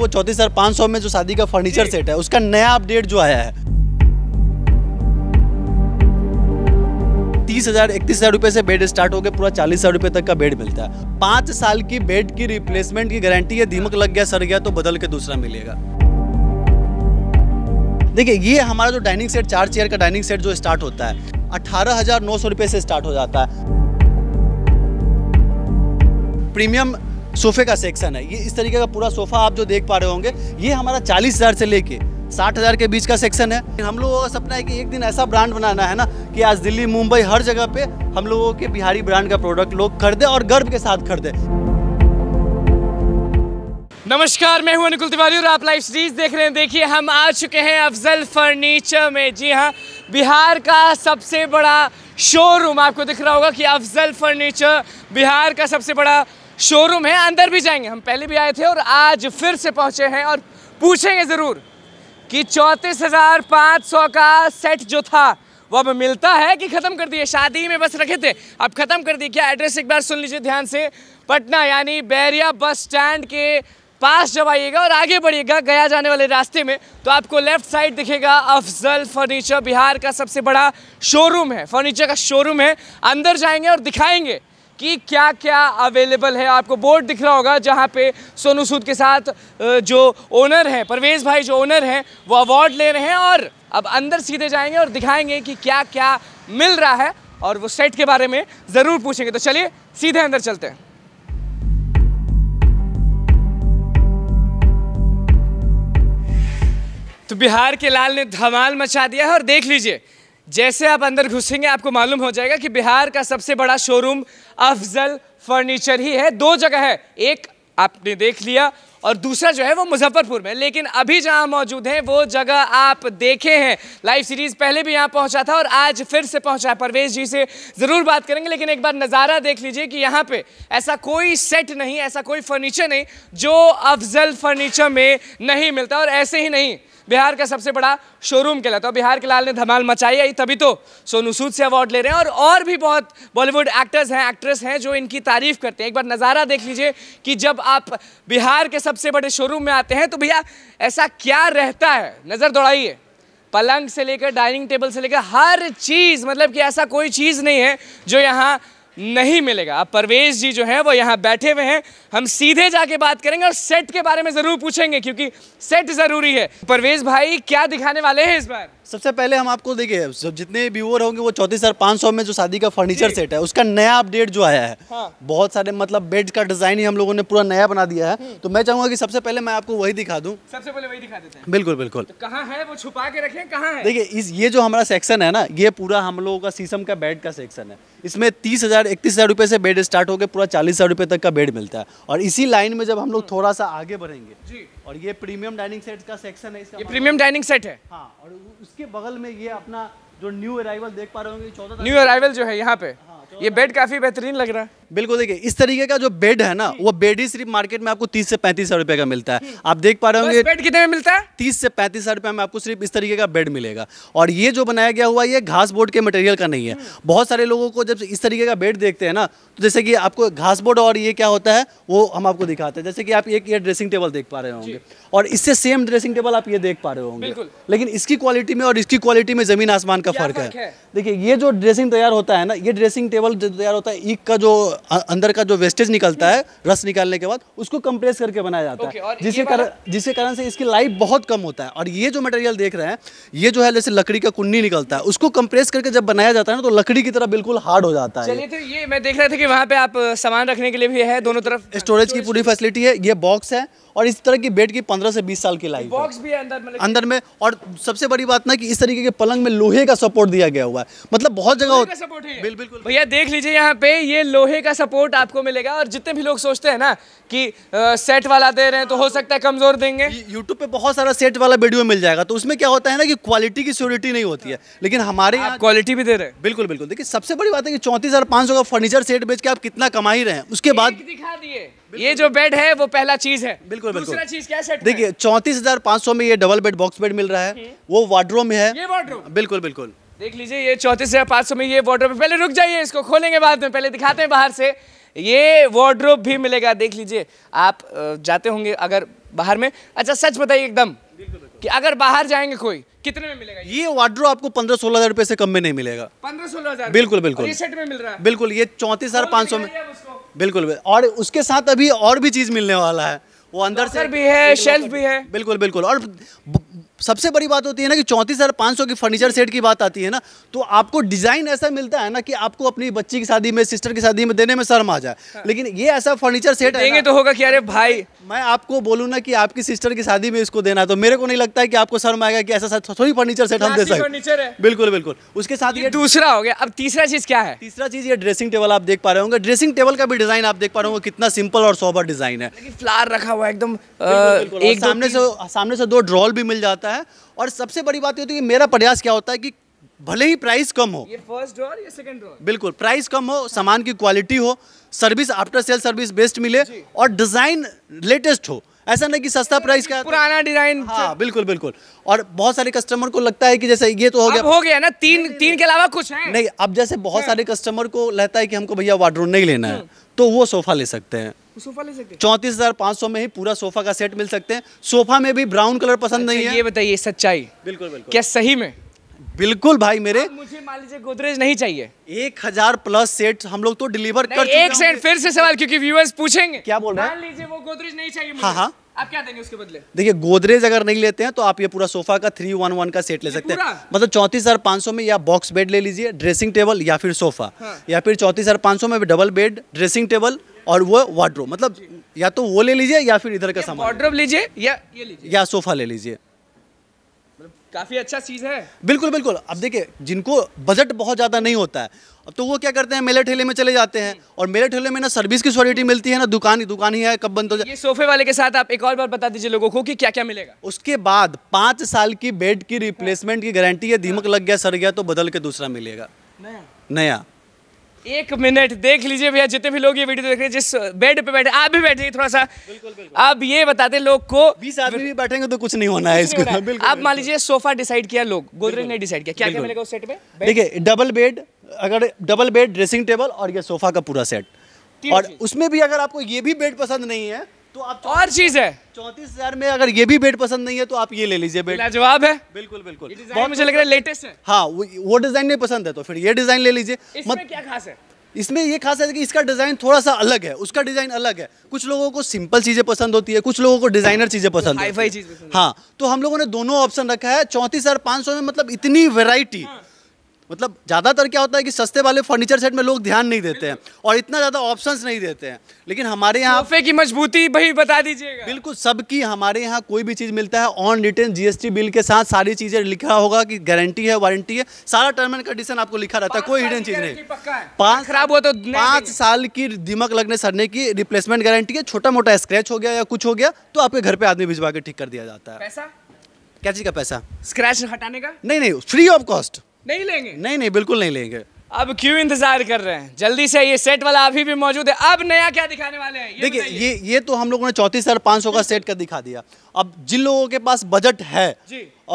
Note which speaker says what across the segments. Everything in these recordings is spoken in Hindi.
Speaker 1: वो चौतीस हज़ार पाँच सौ में जो शादी का फर्नीचर सेट है उसका नया अपडेट जो आया है तीस हज़ार इकतीस हज़ार रुपए से बेड स्टार्ट होकर पूरा चालीस हज़ार रुपए तक का बेड मिलता है पांच साल की बेड की रिप्लेसमेंट की गारंटी है दीमक लग गया सर गया तो बदल के दूसरा मिलेगा देखिए ये हमारा जो डाइनिंग सेट चार चेयर का डाइनिंग सेट जो स्टार्ट होता है अठारह हज़ार नौ सौ रुपए से स्टार्ट हो जाता है प्रीमियम सोफे का सेक्शन है ये इस तरीके का पूरा सोफा आप जो देख पा रहे होंगे ये हमारा चालीस हज़ार से लेके साठ हज़ार के बीच का सेक्शन है हम लोगों का सपना है कि एक दिन ऐसा ब्रांड बनाना है ना कि आज दिल्ली मुंबई हर जगह पे हम लोगों के बिहारी ब्रांड का प्रोडक्ट लोग खरीदे और गर्व के साथ खरीदे
Speaker 2: नमस्कार मैं हूं अनुकुल तिवारी और आप लाइव सीरीज देख रहे हैं देखिए हम आ चुके हैं अफजल फर्नीचर में जी हां बिहार का सबसे बड़ा शोरूम आपको दिख रहा होगा कि अफजल फर्नीचर बिहार का सबसे बड़ा शोरूम है अंदर भी जाएंगे हम पहले भी आए थे और आज फिर से पहुंचे हैं और पूछेंगे ज़रूर कि चौंतीस हज़ार पाँच सौ का सेट जो था वो अब मिलता है कि ख़त्म कर दिए शादी में बस रखे थे अब ख़त्म कर दिए क्या एड्रेस एक बार सुन लीजिए ध्यान से पटना यानी बैरिया बस स्टैंड के पास जब आइएगा और आगे बढ़िएगा गया जाने वाले रास्ते में तो आपको लेफ्ट साइड दिखेगा अफजल फर्नीचर बिहार का सबसे बड़ा शोरूम है फर्नीचर का शोरूम है अंदर जाएंगे और दिखाएंगे कि क्या क्या अवेलेबल है आपको बोर्ड दिख रहा होगा जहाँ पे सोनू सूद के साथ जो ओनर हैं परवेज़ भाई जो ओनर हैं वो अवार्ड ले रहे हैं और अब अंदर सीधे जाएंगे और दिखाएंगे कि क्या क्या मिल रहा है और वो सेट के बारे में ज़रूर पूछेंगे तो चलिए सीधे अंदर चलते हैं तो बिहार के लाल ने धमाल मचा दिया है और देख लीजिए जैसे आप अंदर घुसेंगे आपको मालूम हो जाएगा कि बिहार का सबसे बड़ा शोरूम अफजल फर्नीचर ही है दो जगह है एक आपने देख लिया और दूसरा जो है वो मुजफ्फरपुर में लेकिन अभी जहां मौजूद हैं वो जगह आप देखे हैं लाइव सीरीज पहले भी यहां पहुंचा था और आज फिर से पहुंचा है परवेश जी से ज़रूर बात करेंगे लेकिन एक बार नज़ारा देख लीजिए कि यहां पे ऐसा कोई सेट नहीं ऐसा कोई फर्नीचर नहीं जो अफजल फर्नीचर में नहीं मिलता और ऐसे ही नहीं बिहार का सबसे बड़ा शोरूम कहलाता तो है बिहार के लाल ने धमाल मचाई है तभी तो सोनू सूद से अवार्ड ले रहे हैं और और भी बहुत बॉलीवुड एक्टर्स हैं एक्ट्रेस हैं जो इनकी तारीफ करते हैं एक बार नज़ारा देख लीजिए कि जब आप बिहार के सब सबसे बड़े शोरूम में आते हैं तो भैया ऐसा क्या रहता है नज़र दौड़ाइए पलंग से लेकर डाइनिंग टेबल से लेकर हर चीज़ मतलब कि ऐसा कोई चीज़ नहीं है जो यहाँ नहीं मिलेगा अब परवेश जी जो है वो यहाँ बैठे हुए हैं हम सीधे जाके बात करेंगे और सेट के बारे में ज़रूर पूछेंगे क्योंकि सेट ज़रूरी है परवेश भाई क्या दिखाने वाले हैं इस बार
Speaker 1: सबसे पहले हम आपको देखिए जितने व्यूअर होंगे वो चौतीस हजार पाँच सौ में जो शादी का फर्नीचर सेट है उसका नया अपडेट जो आया है हाँ। बहुत सारे मतलब बेड का डिजाइन ही हम लोगों ने पूरा नया बना दिया है हम्म। तो मैं चाहूंगा कि सबसे पहले मैं आपको वही दिखा दूँ
Speaker 2: सबसे पहले वही दिखा देते
Speaker 1: हैं बिल्कुल बिल्कुल तो
Speaker 2: कहाँ है वो छुपा के रखे कहाँ है देखिए
Speaker 1: इस ये जो हमारा सेक्शन है ना ये पूरा हम लोगों का शीशम का बेड का सेक्शन है इसमें तीस हजार इकतीस हजार रुपये से बेड स्टार्ट होकर पूरा चालीस हजार रुपये तक का बेड मिलता है और इसी लाइन में जब हम लोग हम्म। थोड़ा सा आगे बढ़ेंगे और ये प्रीमियम डाइनिंग सेट का सेक्शन है इसका ये प्रीमियम डाइनिंग सेट है हाँ और उसके बगल में ये अपना जो न्यू अराइवल देख पा रहे होंगे चौदह न्यू अराइवल
Speaker 2: जो है यहाँ पे हाँ। ये बेड काफ़ी बेहतरीन लग रहा है बिल्कुल देखिए इस
Speaker 1: तरीके का जो बेड है ना वो बेड ही सिर्फ मार्केट में आपको तीस से पैंतीस हजार का मिलता है आप देख पा रहे तो होंगे बेड कितने में मिलता है तीस से पैंतीस हजार में आपको सिर्फ इस तरीके का बेड मिलेगा और ये जो बनाया गया हुआ ये घास बोर्ड के मटेरियल का नहीं है हम्म। बहुत सारे लोगों को जब इस तरीके का बेड देखते हैं ना तो जैसे कि आपको घास बोर्ड और ये क्या होता है वो हम आपको दिखाते हैं जैसे कि आप एक ये ड्रेसिंग टेबल देख पा रहे होंगे और इससे सेम ड्रेसिंग टेबल आप ये देख पा रहे होंगे लेकिन इसकी क्वालिटी में और इसकी क्वालिटी में जमीन आसमान का फर्क है देखिए ये जो ड्रेसिंग तैयार होता है ना ये ड्रेसिंग केवल तैयार होता है ईक का जो अंदर का जो वेस्टेज निकलता है रस निकालने के बाद उसको कंप्रेस करके बनाया जाता है जिसके कारण जिसके कारण से इसकी लाइफ बहुत कम होता है और ये जो मटेरियल देख रहे हैं ये जो है जैसे लकड़ी का कुन्नी निकलता है उसको कंप्रेस करके जब बनाया जाता है ना तो लकड़ी की तरह बिल्कुल हार्ड हो जाता है
Speaker 2: तो ये मैं देख रहा था कि वहाँ पे आप सामान
Speaker 1: रखने के लिए भी है दोनों तरफ स्टोरेज की पूरी फैसिलिटी है ये बॉक्स है और इस तरह की बेड की पंद्रह से बीस साल की लाइफ
Speaker 2: बॉक्स भी है अंदर में अंदर
Speaker 1: में और सबसे बड़ी बात ना कि इस तरीके के पलंग में लोहे का सपोर्ट दिया गया हुआ है मतलब बहुत जगह होता
Speaker 2: है बिल्कुल भैया देख लीजिए यहाँ पे ये लोहे का सपोर्ट आपको मिलेगा और जितने भी लोग सोचते हैं ना कि सेट वाला दे रहे हैं तो हो सकता है कमजोर देंगे यूट्यूब
Speaker 1: पे बहुत सारा सेट वाला वीडियो मिल जाएगा तो उसमें क्या होता है ना कि क्वालिटी की श्योरिटी नहीं होती है लेकिन हमारे यहाँ क्वालिटी भी दे रहे हैं बिल्कुल बिल्कुल देखिए सबसे बड़ी बात है कि चौंतीस हजार सौ का फर्नीचर सेट बेच के आप कितना कमा ही रहे हैं उसके बाद
Speaker 2: दिखा दिए ये जो बेड है वो पहला चीज है बिल्कुल बिल्कुल दूसरा चीज क्या सेट देखिए
Speaker 1: चौंतीस हजार पाँच सौ में ये डबल बेड बॉक्स बेड मिल रहा है हम्म। वो वार्ड्रोम में है ये वार्ड्रोब बिल्कुल बिल्कुल
Speaker 2: देख लीजिए ये चौंतीस हजार पाँच सौ में ये वार्ड्रोब पहले रुक जाइए इसको खोलेंगे बाद में पहले दिखाते हैं बाहर से ये वार्ड्रोब भी मिलेगा देख लीजिए आप जाते होंगे अगर बाहर में अच्छा सच बताइए एकदम कि अगर बाहर जाएंगे कोई कितने में मिलेगा ये, ये वार्ड्रो आपको पंद्रह सोलह हजार रुपए से कम
Speaker 1: में नहीं मिलेगा
Speaker 2: पंद्रह सोलह हजार बिल्कुल बिल्कुल ये सेट में मिल रहा है
Speaker 1: बिल्कुल ये चौंतीस हजार पाँच सौ में बिल्कुल और उसके साथ अभी और भी चीज़ मिलने वाला है वो अंदर से भी है शेल्फ भी है बिल्कुल बिल्कुल और सबसे बड़ी बात होती है ना कि चौंतीस हज़ार पाँच सौ की फर्नीचर सेट की बात आती है ना तो आपको डिज़ाइन ऐसा मिलता है ना कि आपको अपनी बच्ची की शादी में सिस्टर की शादी में देने में शर्म आ जाए हाँ। लेकिन ये ऐसा फर्नीचर सेट देंगे तो होगा कि अरे भाई मैं आपको बोलूँ ना कि आपकी सिस्टर की शादी में इसको देना है तो मेरे को नहीं लगता है कि आपको शर्म आएगा कि ऐसा थोड़ी फर्नीचर सेट हम दे सकते बिल्कुल बिल्कुल उसके साथ ये दूसरा हो गया अब तीसरा चीज़ क्या है तीसरा चीज़ ये ड्रेसिंग टेबल आप देख पा रहे होंगे ड्रेसिंग टेबल का भी डिज़ाइन आप देख पा रहे होंगे कितना सिंपल और सोबर डिज़ाइन है
Speaker 2: फ्लार रखा हुआ है एकदम एक सामने से
Speaker 1: सामने से दो ड्रॉल भी मिल जाता है होता है और सबसे बड़ी बात ये होती है कि मेरा प्रयास क्या होता है कि भले ही प्राइस कम हो
Speaker 2: ये फर्स्ट ड्रॉर या सेकंड ड्रॉर
Speaker 1: बिल्कुल प्राइस कम हो सामान की क्वालिटी हो service after sale service best मिले और डिज़ाइन लेटेस्ट हो ऐसा नहीं कि सस्ता प्राइस का तो- पुराना डिजाइन हाँ बिल्कुल बिल्कुल और बहुत सारे कस्टमर को लगता है कि जैसे ये तो हो गया
Speaker 2: हो गया ना तीन तीन के अलावा कुछ है नहीं
Speaker 1: अब जैसे बहुत हाँ। सारे कस्टमर को लगता है कि हमको भैया वार्ड्रोन नहीं लेना है हम्म। तो वो सोफा ले सकते हैं सोफा ले सकते हैं चौंतीस हजार पाँच सौ में ही पूरा सोफा का सेट मिल सकते हैं सोफा में भी ब्राउन कलर पसंद अच्छा, नहीं है ये बताइए सच्चाई बिल्कुल बिल्कुल क्या सही में बिल्कुल भाई मेरे मुझे मान लीजिए गोदरेज नहीं चाहिए एक हजार प्लस सेट हम लोग तो डिलीवर कर एक सेट फिर से सवाल क्योंकि व्यूअर्स पूछेंगे क्या बोल रहे हैं मान
Speaker 2: लीजिए वो गोदरेज नहीं चाहिए मुझे। हाँ हाँ आप क्या देंगे उसके बदले
Speaker 1: देखिए गोदरेज अगर नहीं लेते हैं तो आप ये पूरा सोफा का थ्री वन वन का सेट ले सकते हैं मतलब चौंतीस हजार पाँच सौ में या बॉक्स बेड ले लीजिए ड्रेसिंग टेबल या फिर सोफा हाँ। या फिर चौंतीस हजार पाँच सौ में डबल बेड ड्रेसिंग टेबल और वो वार्ड्रोब मतलब या तो वो ले लीजिए या फिर इधर का सामान वार्ड्रोब लीजिए या ये लीजिए या सोफा ले लीजिए काफ़ी
Speaker 2: अच्छा चीज़ है
Speaker 1: बिल्कुल बिल्कुल अब देखिए जिनको बजट बहुत ज़्यादा नहीं होता है अब तो वो क्या करते हैं मेले ठेले में चले जाते हैं और मेले ठेले में ना सर्विस की
Speaker 2: श्योरिटी मिलती है ना दुकान ही दुकान ही है कब बंद हो जाए सोफे वाले के साथ आप एक और बार बता दीजिए लोगों को कि क्या क्या
Speaker 1: मिलेगा उसके बाद पांच साल की बेड की रिप्लेसमेंट हाँ। की गारंटी है हाँ। दीमक लग गया सर गया तो बदल के दूसरा मिलेगा नया नया
Speaker 2: एक मिनट देख लीजिए भैया जितने भी लोग ये वीडियो देख रहे हैं जिस बेड पे बैठे आप भी बैठिए थोड़ा सा बिल्कुल, बिल्कुल। आप ये बताते लोग को बीस आदमी भी बैठेंगे तो कुछ नहीं होना है इसको आप मान लीजिए सोफा डिसाइड किया लोग गोदरेज ने डिसाइड किया क्या क्या मिलेगा उस सेट में देखिए
Speaker 1: डबल बेड अगर डबल बेड ड्रेसिंग टेबल और ये सोफा का पूरा सेट और उसमें भी अगर आपको ये भी बेड पसंद नहीं है तो आप और चीज है चौंतीस हजार में अगर ये भी बेड पसंद नहीं है तो आप ये ले लीजिए बेड जवाब है
Speaker 2: बिल्कुल बिल्कुल बहुत मुझे लग रहा है लेटेस्ट है
Speaker 1: हाँ वो डिजाइन नहीं पसंद है तो फिर ये डिजाइन ले लीजिए मत क्या खास है इसमें ये खास है कि इसका डिज़ाइन थोड़ा सा अलग है उसका डिज़ाइन अलग है कुछ लोगों को सिंपल चीज़ें पसंद होती है कुछ लोगों को डिज़ाइनर चीज़ें पसंद होती है हाँ तो हम लोगों ने दोनों ऑप्शन रखा है चौंतीस हज़ार पांच सौ में मतलब इतनी वेराइटी हाँ। मतलब ज़्यादातर क्या होता है कि सस्ते वाले फर्नीचर सेट में लोग ध्यान नहीं देते हैं और इतना ज़्यादा ऑप्शंस नहीं देते हैं लेकिन हमारे यहाँ
Speaker 2: सोफे की मजबूती भाई बता
Speaker 1: दीजिए बिल्कुल सबकी हमारे यहाँ कोई भी चीज़ मिलता है ऑन रिटर्न जीएसटी बिल के साथ सारी चीज़ें लिखा होगा कि गारंटी है वारंटी है सारा टर्म एंड कंडीशन आपको लिखा रहता है कोई हिडन चीज़ नहीं पाँच खराब हुआ तो पाँच साल की दिमक लगने सरने की रिप्लेसमेंट गारंटी है छोटा मोटा स्क्रैच हो गया या कुछ हो गया तो आपके घर पर आदमी भिजवा के ठीक कर दिया जाता
Speaker 2: है क्या चीज़ का पैसा स्क्रैच हटाने का नहीं नहीं फ्री ऑफ कॉस्ट नहीं लेंगे नहीं नहीं बिल्कुल नहीं लेंगे अब क्यों इंतजार कर रहे हैं जल्दी से ये सेट वाला अभी भी मौजूद है अब नया क्या दिखाने वाले हैं
Speaker 1: देखिए ये ये तो हम लोगों ने चौतीस हजार पाँच सौ का सेट कर दिखा दिया अब जिन लोगों के पास बजट है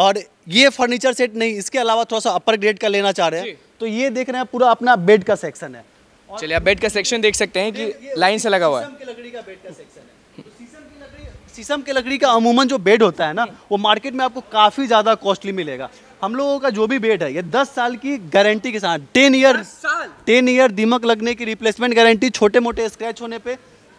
Speaker 1: और ये फर्नीचर सेट नहीं इसके अलावा थोड़ा सा अपर ग्रेड का लेना चाह रहे हैं तो ये देख रहे हैं पूरा अपना बेड का सेक्शन है
Speaker 2: चलिए आप बेड का सेक्शन देख सकते हैं कि लाइन से लगा हुआ है है
Speaker 1: शीशम तो की लकड़ी का अमूमन जो बेड होता है ना वो मार्केट में आपको काफ़ी ज़्यादा कॉस्टली मिलेगा हम लोगों का जो भी बेट है ये दस साल की गारंटी के साथ टेन ईयर टेन ईयर दीमक लगने की रिप्लेसमेंट गारंटी छोटे मोटे स्क्रैच होने पे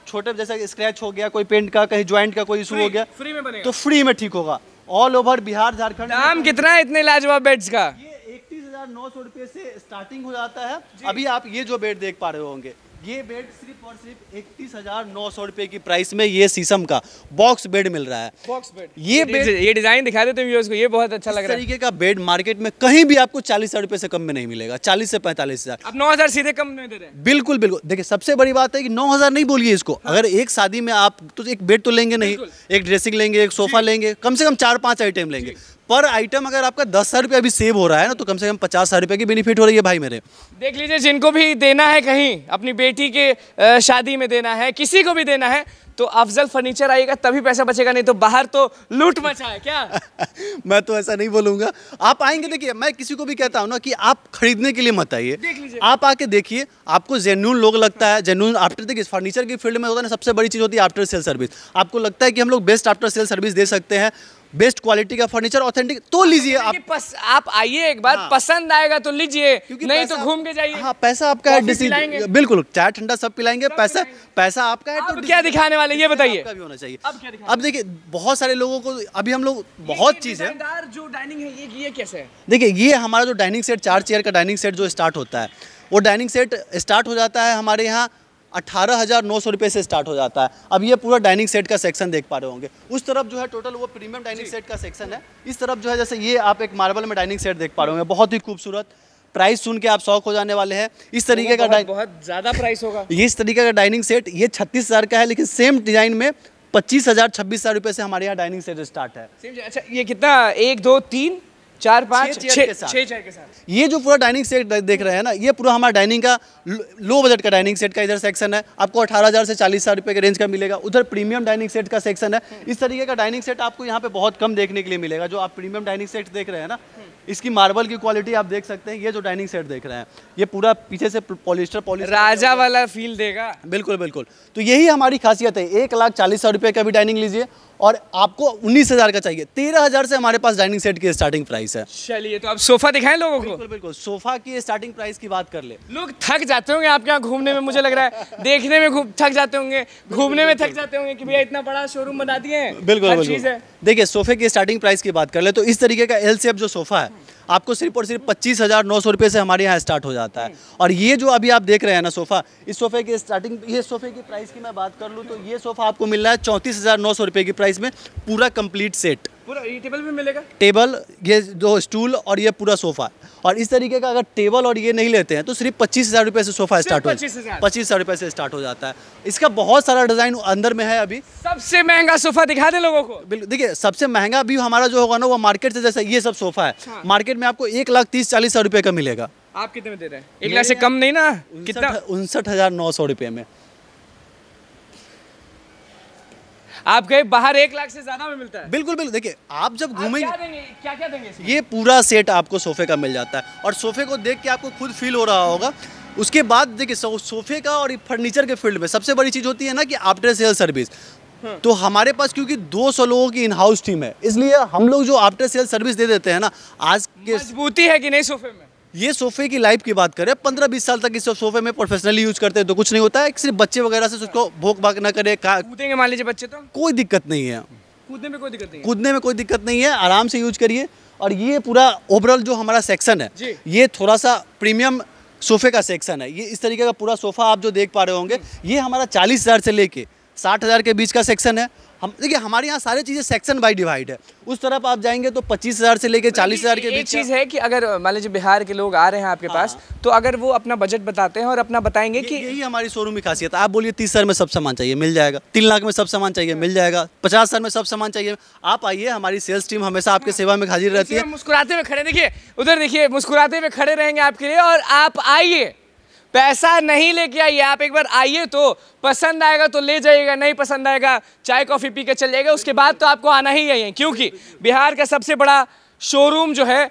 Speaker 1: छोटे जैसे स्क्रैच हो गया कोई पेंट का कहीं ज्वाइंट का कोई इशू हो गया फ्री में बनेगा तो फ्री में ठीक होगा ऑल ओवर बिहार झारखंड दाम कितना है इतने लाजवाब बेड्स का ये इकतीस हजार नौ सौ रुपए से स्टार्टिंग हो जाता है अभी आप ये जो बेड देख पा रहे होंगे ये बेड सिर्फ और सिर्फ इकतीस हजार नौ सौ रुपए की प्राइस में ये सीशम का बॉक्स बेड मिल रहा है बॉक्स बेड ये बेड ये डिजाइन दिखा देते हैं को ये बहुत अच्छा लग रहा है तरीके का बेड मार्केट में कहीं भी आपको चालीस हजार रुपए से कम में नहीं मिलेगा चालीस से पैंतालीस हजार आप नौ हजार सीधे कम में दे रहे बिल्कुल बिल्कुल देखिए सबसे बड़ी बात है कि नौ हजार नहीं बोलिए इसको हाँ। अगर एक शादी में आप तो एक बेड तो लेंगे नहीं एक ड्रेसिंग लेंगे एक सोफा लेंगे कम से कम चार पांच आइटम लेंगे पर आइटम अगर आपका दस हज़ार रुपया अभी सेव हो रहा है ना तो कम से कम पचास हज़ार रुपये की बेनिफिट हो रही है भाई मेरे
Speaker 2: देख लीजिए जिनको भी देना है कहीं अपनी बेटी के शादी में देना है किसी को भी देना है तो अफजल फर्नीचर आएगा तभी पैसा बचेगा नहीं तो बाहर तो लूट मचा है क्या
Speaker 1: मैं तो ऐसा नहीं बोलूंगा आप आएंगे देखिए मैं किसी को भी कहता हूँ ना कि आप खरीदने के लिए मत आइए आप आके देखिए आपको जेन्यून लोग लगता है जेन्यून आफ्टर देखिए फर्नीचर की फील्ड में होता है ना सबसे बड़ी चीज़ होती है आफ्टर सेल सर्विस आपको लगता है कि हम लोग बेस्ट आफ्टर सेल सर्विस दे सकते हैं बेस्ट क्वालिटी का फर्नीचर ऑथेंटिक तो लीजिए आप
Speaker 2: पस, आप आइए एक बार हाँ। पसंद आएगा तो लीजिए
Speaker 1: नहीं तो घूम के जाइए हाँ पैसा आपका है डिसीजन बिल्कुल चाय ठंडा सब पिलाएंगे पैसा पैसा आपका है तो क्या दिखाने वाले ये बताइए भी होना चाहिए अब देखिए बहुत सारे लोगों को अभी हम लोग बहुत चीज है
Speaker 2: जो डाइनिंग है ये ये कैसे है
Speaker 1: देखिये ये हमारा जो डाइनिंग सेट चार चेयर का डाइनिंग सेट जो स्टार्ट होता है वो डाइनिंग सेट स्टार्ट हो जाता है हमारे यहाँ अठारह हज़ार नौ सौ रुपये से स्टार्ट हो जाता है अब ये पूरा डाइनिंग सेट का सेक्शन देख पा रहे होंगे उस तरफ जो है टोटल वो प्रीमियम डाइनिंग सेट का सेक्शन है इस तरफ जो है जैसे ये आप एक मार्बल में डाइनिंग सेट देख पा रहे होंगे बहुत ही खूबसूरत प्राइस सुन के आप शौक हो जाने वाले हैं इस तरीके का बहुत,
Speaker 2: बहुत ज़्यादा प्राइस होगा
Speaker 1: इस तरीके का डाइनिंग सेट ये छत्तीस हज़ार का है लेकिन सेम डिज़ाइन में पच्चीस हज़ार छब्बीस हज़ार रुपए से हमारे यहाँ डाइनिंग सेट स्टार्ट है अच्छा ये कितना एक दो तीन चार पाँच छः के साथ ये जो पूरा डाइनिंग सेट देख रहे हैं ना ये पूरा हमारा डाइनिंग का लो बजट का डाइनिंग सेट का इधर सेक्शन है आपको अठारह हज़ार से चालीस हज़ार रुपये के रेंज का मिलेगा उधर प्रीमियम डाइनिंग सेट का सेक्शन है हम्म। इस तरीके का डाइनिंग सेट आपको यहाँ पे बहुत कम देखने के लिए मिलेगा जो आप प्रीमियम डाइनिंग सेट देख रहे हैं ना हम्म। इसकी मार्बल की क्वालिटी आप देख सकते हैं ये जो डाइनिंग सेट देख रहे हैं ये पूरा पीछे से पॉलिस्टर पॉलिस्टर राजा वाला फील देगा बिल्कुल बिल्कुल तो यही हमारी खासियत है एक लाख चालीस हज़ार रुपये का भी डाइनिंग लीजिए और आपको उन्नीस हज़ार का चाहिए तेरह हज़ार से हमारे पास डाइनिंग सेट की स्टार्टिंग प्राइस प्राइस है
Speaker 2: चलिए तो आप सोफा दिखाएं लोगों को बिल्कुल बिल्कुल सोफा की स्टार्टिंग प्राइस की बात कर ले लोग थक जाते होंगे आपके यहाँ घूमने में मुझे लग रहा है देखने में थक जाते होंगे घूमने में थक जाते होंगे कि भैया इतना बड़ा शोरूम बना दिए बिल्कुल
Speaker 1: देखिए सोफे की स्टार्टिंग प्राइस की बात कर ले तो इस तरीके का एल सेप जो सोफा है आपको सिर्फ और सिर्फ पच्चीस हज़ार नौ सौ रुपये से हमारे यहाँ स्टार्ट हो जाता है और ये जो अभी आप देख रहे हैं ना सोफ़ा इस सोफ़े की स्टार्टिंग ये सोफ़े की प्राइस की मैं बात कर लूँ तो ये सोफ़ा आपको मिल रहा है चौंतीस हज़ार नौ सौ रुपये की प्राइस में पूरा कंप्लीट सेट
Speaker 2: पूरा ये टेबल भी मिलेगा
Speaker 1: टेबल ये दो स्टूल और ये पूरा सोफ़ा और इस तरीके का अगर टेबल और ये नहीं लेते हैं तो सिर्फ पच्चीस हज़ार रुपये से सोफ़ा स्टार्ट हो पच्चीस हज़ार रुपये से स्टार्ट हो जाता है इसका बहुत सारा डिज़ाइन अंदर में है अभी सबसे महंगा सोफ़ा दिखा दे लोगों को देखिए सबसे महंगा भी हमारा जो होगा ना वो मार्केट से जैसे ये सब सोफ़ा है मार्केट अच्छा। मार्केट में आपको एक लाख तीस चालीस हजार रुपए का मिलेगा
Speaker 2: आप कितने में दे रहे हैं एक लाख से कम नहीं ना
Speaker 1: कितना उनसठ हजार नौ सौ रुपए में आप गए बाहर एक
Speaker 2: लाख से ज्यादा में मिलता है
Speaker 1: बिल्कुल बिल्कुल देखिए आप जब घूमेंगे क्या
Speaker 2: देंगे क्या क्या देंगे
Speaker 1: ये पूरा सेट आपको सोफे का मिल जाता है और सोफे को देख के आपको खुद फील हो रहा होगा उसके बाद देखिए सोफे का और फर्नीचर के फील्ड में सबसे बड़ी चीज़ होती है ना कि आफ्टर सेल सर्विस तो हमारे पास क्योंकि 200 लोगों की इन हाउस टीम है इसलिए हम लोग जो आफ्टर सेल सर्विस दे देते हैं ना आज के मजबूती है कि नहीं सोफे में ये सोफे की लाइफ की बात करें पंद्रह बीस साल तक इस सोफे में प्रोफेशनली यूज करते हैं तो कुछ नहीं होता है सिर्फ बच्चे वगैरह से उसको भोग भाग ना करे कूदेंगे
Speaker 2: मान लीजिए बच्चे तो
Speaker 1: कोई दिक्कत नहीं है
Speaker 2: कूदने में कोई दिक्कत नहीं कूदने
Speaker 1: में कोई दिक्कत नहीं है आराम से यूज करिए और ये पूरा ओवरऑल जो हमारा सेक्शन है ये थोड़ा सा प्रीमियम सोफे का सेक्शन है ये इस तरीके का पूरा सोफा आप जो देख पा रहे होंगे ये हमारा चालीस हज़ार से लेके साठ हज़ार के बीच का सेक्शन है हम देखिए हमारे यहाँ सारी चीज़ें सेक्शन बाई डिवाइड है
Speaker 2: उस तरफ आप जाएंगे तो पच्चीस हज़ार से लेकर मतलब चालीस हज़ार के बीच चीज़ है कि अगर मान लीजिए बिहार के लोग आ रहे हैं आपके हाँ। पास तो अगर वो अपना बजट बताते हैं और अपना बताएंगे कि यही हमारी शोरूम की खासियत आप बोलिए तीस हज़ार में
Speaker 1: सब सामान चाहिए मिल जाएगा तीन लाख में सब सामान चाहिए मिल जाएगा पचास हज़ार में सब सामान चाहिए आप आइए हमारी सेल्स टीम हमेशा आपके हाँ। सेवा में हाजिर रहती है
Speaker 2: मुस्कुराते हुए खड़े देखिए उधर देखिए मुस्कुराते हुए खड़े रहेंगे आपके लिए और आप आइए पैसा नहीं लेके आइए आप एक बार आइए तो पसंद आएगा तो ले जाइएगा नहीं पसंद आएगा चाय कॉफ़ी पी के चल जाएगा उसके बाद तो आपको आना ही है क्योंकि बिहार का सबसे बड़ा शोरूम जो है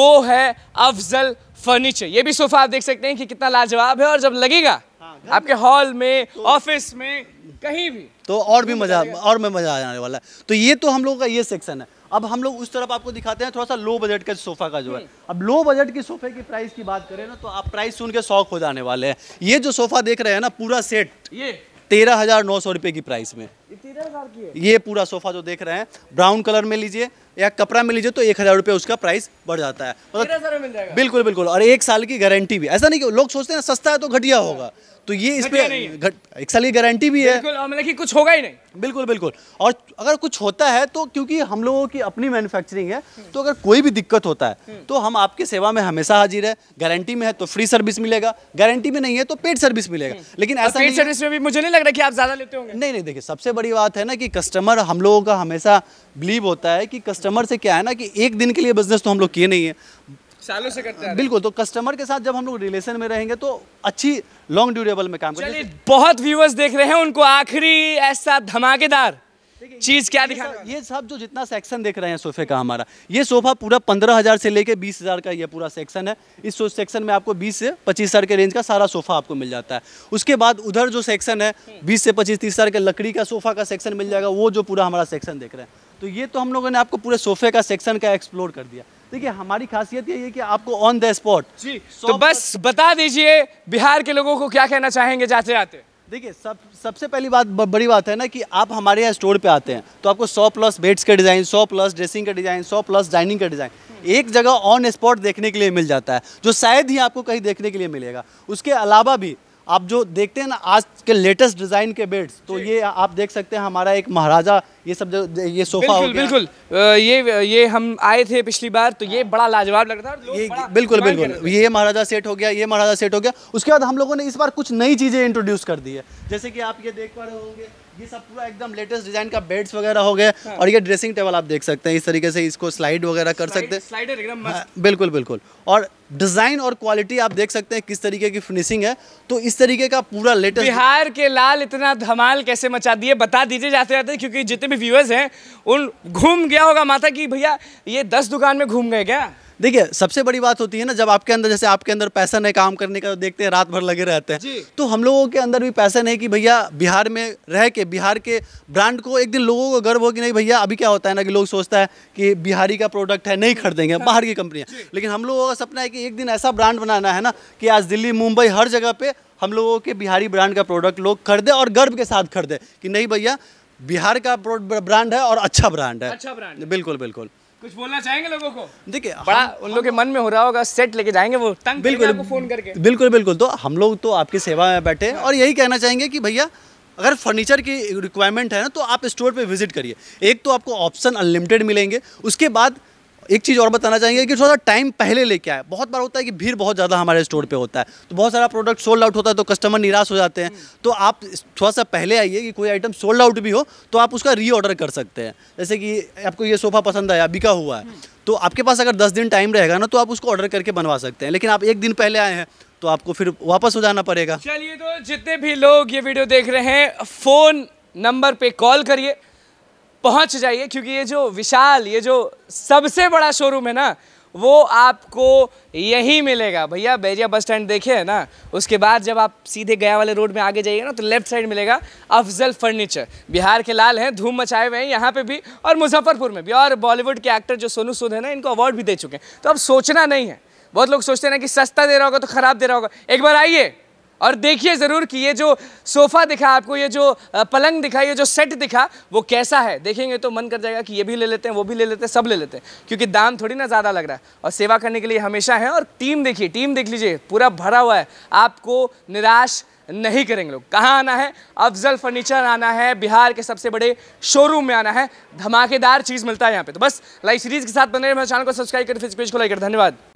Speaker 2: वो है अफजल फर्नीचर ये भी सोफा आप देख सकते हैं कि कितना लाजवाब है और जब लगेगा हाँ, आपके हॉल में ऑफिस तो, में कहीं भी
Speaker 1: तो और भी मजा और में मजा आने वाला है तो ये तो हम लोगों का ये सेक्शन है अब हम लोग उस तरफ आपको दिखाते हैं थोड़ा सा लो बजट का सोफा का जो है अब लो बजट के सोफे की प्राइस की बात करें ना तो आप प्राइस सुन के शौक हो जाने वाले हैं ये जो सोफा देख रहे हैं ना पूरा सेट ये तेरह हजार नौ सौ रुपए की प्राइस में
Speaker 2: की ये
Speaker 1: पूरा सोफा जो देख रहे हैं ब्राउन कलर में लीजिए या कपड़ा में लीजिए तो एक हज़ार रुपये उसका प्राइस बढ़ जाता है
Speaker 2: मतलब बिल्कुल
Speaker 1: बिल्कुल और एक साल की गारंटी भी ऐसा नहीं कि लोग सोचते हैं सस्ता है तो घटिया होगा तो ये इस पे घट एक साल की गारंटी भी है हाँ, मतलब कि कुछ होगा ही नहीं बिल्कुल बिल्कुल और अगर कुछ होता है तो क्योंकि हम लोगों की अपनी मैन्युफैक्चरिंग है तो अगर कोई भी दिक्कत होता है हम्म। तो हम आपकी सेवा में हमेशा हाजिर है गारंटी में है तो फ्री सर्विस मिलेगा गारंटी में नहीं है तो पेड सर्विस मिलेगा हम्म। लेकिन ऐसा पेड सर्विस में भी मुझे नहीं लग रहा कि आप ज़्यादा लेते होंगे नहीं नहीं देखिए सबसे बड़ी बात है ना कि कस्टमर हम लोगों का हमेशा बिलीव होता है कि कस्टमर से क्या है ना कि एक दिन के लिए बिजनेस तो हम लोग किए नहीं है
Speaker 2: सालों से करते हैं
Speaker 1: बिल्कुल तो कस्टमर के साथ जब हम लोग रिलेशन में रहेंगे तो अच्छी लॉन्ग ड्यूरेबल में काम करेंगे
Speaker 2: बहुत व्यूअर्स देख रहे हैं उनको आखिरी ऐसा धमाकेदार चीज क्या दिखा ये सब जो जितना सेक्शन देख रहे
Speaker 1: हैं सोफे का हमारा ये सोफा पूरा पंद्रह हजार से लेके बीस हजार का ये पूरा सेक्शन है इस सेक्शन में आपको बीस से पच्चीस हजार के रेंज का सारा सोफा आपको मिल जाता है उसके बाद उधर जो सेक्शन है बीस से पच्चीस तीस हजार के लकड़ी का सोफा का सेक्शन मिल जाएगा वो जो पूरा हमारा सेक्शन देख रहे हैं तो ये तो हम लोगों ने आपको पूरे सोफे का सेक्शन का एक्सप्लोर कर दिया देखिए
Speaker 2: हमारी खासियत ये है कि आपको ऑन द स्पॉट जी तो, तो बस बता दीजिए बिहार के लोगों को क्या कहना चाहेंगे जाते जाते देखिए सब सबसे
Speaker 1: पहली बात बड़ी बात है ना कि आप हमारे यहाँ स्टोर पे आते हैं तो आपको 100 प्लस बेड्स का डिज़ाइन 100 प्लस ड्रेसिंग का डिज़ाइन 100 प्लस डाइनिंग का डिज़ाइन एक जगह ऑन स्पॉट देखने के लिए मिल जाता है जो शायद ही आपको कहीं देखने के लिए मिलेगा उसके अलावा भी आप जो देखते हैं ना आज के लेटेस्ट डिज़ाइन के बेड्स तो ये आप देख सकते हैं हमारा एक महाराजा ये सब जो ये सोफा बिल्कुल
Speaker 2: बिल्कुल ये ये हम आए थे पिछली बार तो ये हाँ। बड़ा लाजवाब लग रहा था ये बिल्कुल बिल्कुल
Speaker 1: ये महाराजा सेट हो गया ये महाराजा सेट हो गया उसके बाद हम लोगों ने इस बार कुछ नई चीज़ें इंट्रोड्यूस कर दी है
Speaker 2: जैसे कि आप ये देख
Speaker 1: पा रहे होंगे ये सब पूरा एकदम लेटेस्ट डिजाइन का बेड्स वगैरह हो गए हाँ। और ये ड्रेसिंग टेबल आप देख सकते हैं इस तरीके से इसको स्लाइड वगैरह कर सकते
Speaker 2: हैं हाँ,
Speaker 1: बिल्कुल बिल्कुल और डिज़ाइन और क्वालिटी
Speaker 2: आप देख सकते हैं किस तरीके की फिनिशिंग है तो इस तरीके का पूरा लेटेस्ट बिहार के लाल इतना धमाल कैसे मचा दिए बता दीजिए जाते जाते क्योंकि जितने भी व्यूअर्स हैं उन घूम गया होगा माता कि भैया ये दस दुकान में घूम गए क्या
Speaker 1: देखिए सबसे बड़ी बात होती है ना जब आपके अंदर जैसे आपके अंदर पैसन है काम करने का देखते हैं रात भर लगे रहते हैं तो हम लोगों के अंदर भी पैसन है कि भैया बिहार में रह के बिहार के ब्रांड को एक दिन लोगों को गर्व हो कि नहीं भैया अभी क्या होता है ना कि लोग सोचता है कि बिहारी का प्रोडक्ट है नहीं खरीदेंगे हाँ। बाहर की कंपनियाँ लेकिन हम लोगों का सपना है कि एक दिन ऐसा ब्रांड बनाना है ना कि आज दिल्ली मुंबई हर जगह पर हम लोगों के बिहारी ब्रांड का प्रोडक्ट लोग खरीदे और गर्व के साथ खरीदे कि नहीं भैया बिहार का ब्रांड है और अच्छा ब्रांड है अच्छा ब्रांड बिल्कुल बिल्कुल
Speaker 2: कुछ बोलना चाहेंगे लोगों को देखिए बड़ा उन लोगों के मन में हो रहा होगा सेट लेके जाएंगे वो तंग बिल्कुल फोन करके
Speaker 1: बिल्कुल बिल्कुल तो हम लोग तो आपकी सेवा में बैठे हैं और यही कहना चाहेंगे कि भैया अगर फर्नीचर की रिक्वायरमेंट है ना तो आप स्टोर पे विजिट करिए एक तो आपको ऑप्शन अनलिमिटेड मिलेंगे उसके बाद एक चीज़ और बताना चाहेंगे कि थोड़ा सा टाइम पहले लेके आए बहुत बार होता है कि भीड़ बहुत ज़्यादा हमारे स्टोर पे होता है तो बहुत सारा प्रोडक्ट सोल्ड आउट होता है तो कस्टमर निराश हो जाते हैं तो आप थोड़ा सा पहले आइए कि कोई आइटम सोल्ड आउट भी हो तो आप उसका रीऑर्डर कर सकते हैं जैसे कि आपको ये सोफ़ा पसंद आया बिका हुआ है तो आपके पास अगर दस दिन टाइम रहेगा ना तो आप उसको ऑर्डर करके बनवा सकते हैं लेकिन आप एक दिन पहले आए हैं तो आपको फिर वापस हो जाना पड़ेगा
Speaker 2: चलिए तो जितने भी लोग ये वीडियो देख रहे हैं फ़ोन नंबर पर कॉल करिए पहुंच जाइए क्योंकि ये जो विशाल ये जो सबसे बड़ा शोरूम है ना वो आपको यही मिलेगा भैया बैरिया बस स्टैंड देखे है ना उसके बाद जब आप सीधे गया वाले रोड में आगे जाइए ना तो लेफ्ट साइड मिलेगा अफजल फर्नीचर बिहार के लाल हैं धूम मचाए हुए हैं यहाँ पे भी और मुजफ्फरपुर में भी और बॉलीवुड के एक्टर जो सोनू सूद है ना इनको अवार्ड भी दे चुके हैं तो अब सोचना नहीं है बहुत लोग सोचते हैं ना कि सस्ता दे रहा होगा तो ख़राब दे रहा होगा एक बार आइए और देखिए ज़रूर कि ये जो सोफ़ा दिखा आपको ये जो पलंग दिखा ये जो सेट दिखा वो कैसा है देखेंगे तो मन कर जाएगा कि ये भी ले लेते हैं वो भी ले लेते हैं सब ले लेते हैं क्योंकि दाम थोड़ी ना ज़्यादा लग रहा है और सेवा करने के लिए हमेशा है और टीम देखिए टीम देख लीजिए पूरा भरा हुआ है आपको निराश नहीं करेंगे लोग कहाँ आना है अफजल फर्नीचर आना है बिहार के सबसे बड़े शोरूम में आना है धमाकेदार चीज़ मिलता है यहाँ पे तो बस लाइव सीरीज़ के साथ बने रहे चैनल को सब्सक्राइब करें फेसपेज को लाइक करें धन्यवाद